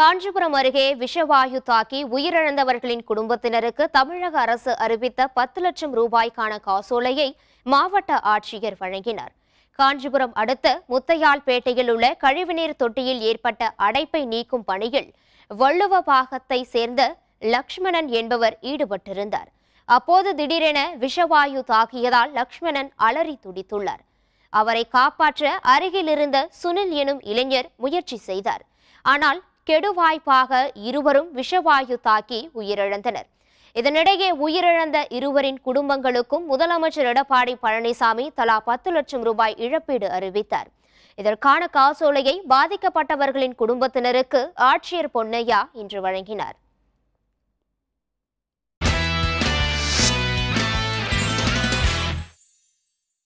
காஞ்சிபுரம் அருகே விஷவாயு தாக்கி உயிரிழந்தவர்களின் குடும்பத்தினருக்கு தமிழக அரசு அறிவித்த பத்து லட்சம் ரூபாய்க்கான காசோலையை மாவட்ட ஆட்சியர் வழங்கினார் காஞ்சிபுரம் அடுத்த முத்தையால்பேட்டையில் உள்ள கழிவுநீர் தொட்டியில் ஏற்பட்ட அடைப்பை நீக்கும் பணியில் வள்ளுவ பாகத்தை சேர்ந்த லக்ஷ்மணன் என்பவர் ஈடுபட்டிருந்தார் அப்போது திடீரென விஷவாயு தாக்கியதால் லக்ஷ்மணன் அலறி துடித்துள்ளார் அவரை காப்பாற்ற அருகிலிருந்த சுனில் எனும் இளைஞர் முயற்சி செய்தார் ஆனால் கெடுவாய்ப்பாக இருவரும் விஷவாயு தாக்கி உயிரிழந்தனர் இதனிடையே உயிரிழந்த இருவரின் குடும்பங்களுக்கும் முதலமைச்சர் எடப்பாடி பழனிசாமி தலா பத்து லட்சம் ரூபாய் இழப்பீடு அறிவித்தார் இதற்கான காசோலையை பாதிக்கப்பட்டவர்களின் குடும்பத்தினருக்கு ஆட்சியர் பொன்னையா இன்று வழங்கினார்